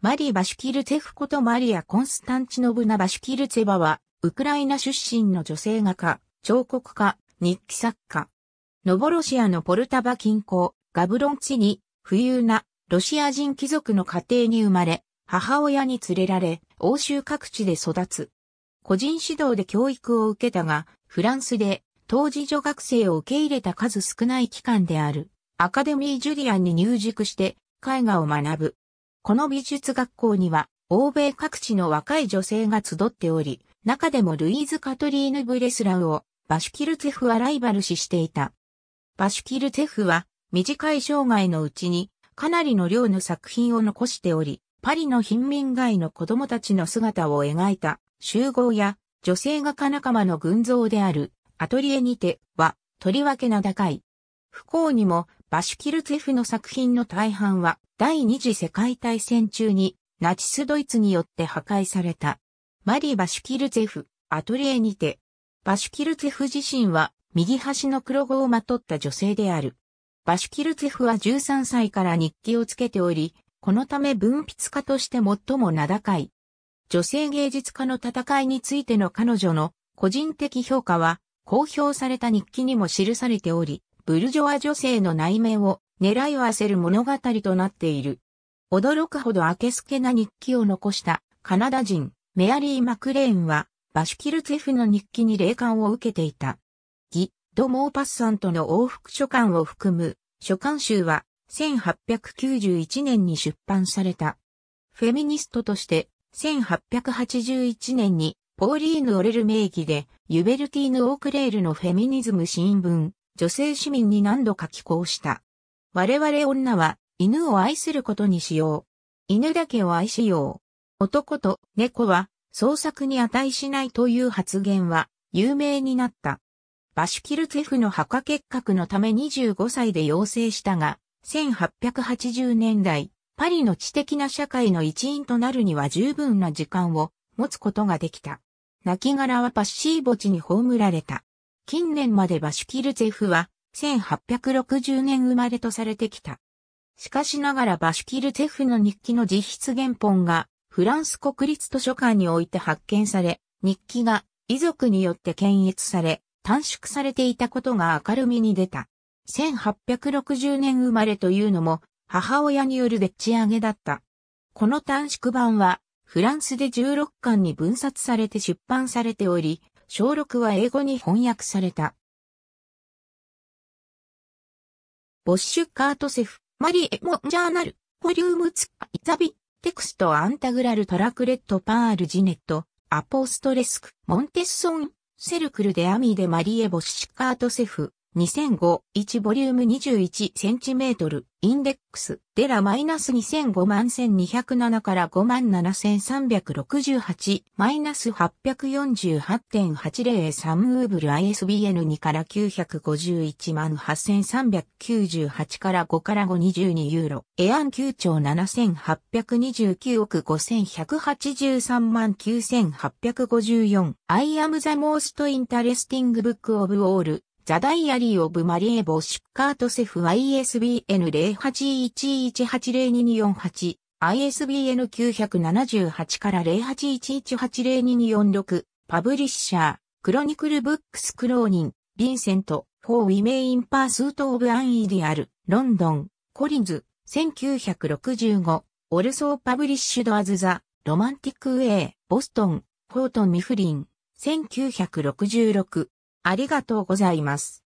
マリ・バシュキルツェフことマリア・コンスタンチノブナ・バシュキルツェバは、ウクライナ出身の女性画家、彫刻家、日記作家。ノボロシアのポルタバ近郊、ガブロンチに、富裕な、ロシア人貴族の家庭に生まれ、母親に連れられ、欧州各地で育つ。個人指導で教育を受けたが、フランスで、当時女学生を受け入れた数少ない期間である、アカデミー・ジュリアンに入塾して、絵画を学ぶ。この美術学校には、欧米各地の若い女性が集っており、中でもルイーズ・カトリーヌ・ブレスラウをバシュキルツェフはライバル視していた。バシュキルツェフは短い生涯のうちにかなりの量の作品を残しており、パリの貧民街の子供たちの姿を描いた集合や女性画家仲間の群像であるアトリエにてはとりわけ名高い。不幸にもバシュキルツェフの作品の大半は第二次世界大戦中にナチスドイツによって破壊された。マリ・バシュキルツェフ、アトリエにて、バシュキルツェフ自身は右端の黒子をまとった女性である。バシュキルツェフは13歳から日記をつけており、このため文筆家として最も名高い。女性芸術家の戦いについての彼女の個人的評価は公表された日記にも記されており、ブルジョワ女性の内面を狙いを合わせる物語となっている。驚くほど明けすけな日記を残したカナダ人メアリー・マクレーンはバシュキルツェフの日記に霊感を受けていた。ギ・ド・モーパッサンとの往復書簡を含む書簡集は1891年に出版された。フェミニストとして1881年にポーリーヌ・オレル名義でユベルティーヌ・オークレールのフェミニズム新聞女性市民に何度か寄稿した。我々女は犬を愛することにしよう。犬だけを愛しよう。男と猫は創作に値しないという発言は有名になった。バシュキルツェフの墓結核のため25歳で養成したが、1880年代、パリの知的な社会の一員となるには十分な時間を持つことができた。亡骸はパッシー墓地に葬られた。近年までバシュキルツェフは1860年生まれとされてきた。しかしながらバシュキルツェフの日記の実質原本がフランス国立図書館において発見され、日記が遺族によって検閲され、短縮されていたことが明るみに出た。1860年生まれというのも母親によるでっち上げだった。この短縮版はフランスで16巻に分冊されて出版されており、小6は英語に翻訳された。ボッシュ・カートセフ、マリエ・モンジャーナル、ボリューム2、イザビ、テクスト・アンタグラル・トラクレット・パール・ジネット、アポストレスク、モンテッソン、セルクル・でアミーでマリエ・ボッシュ・カートセフ、2005、1ボリューム2 1センチメートルインデックス、デラマイナス2005 1207から5 7368、マイナス848.803ウーブル ISBN2 から951万8398から5から522ユーロ、エアン9兆7829億5183万9854、I am the most interesting book of all, ザ・ダイアリー・オブ・マリエ・ボ・シッカート・セフ i s b n 0 8 1 1 8 0 2 4 8 ISBN 978から0811802246パブリッシャークロニクル・ブックス・クローニンヴィンセント・フォー・ウィメイン・パースート・オブ・アン・イディアルロンドンコリンズ1965オルソー・パブリッシュド・アズ・ザ・ロマンティック・ウェイボストンフォートン・ミフリン1966ありがとうございます。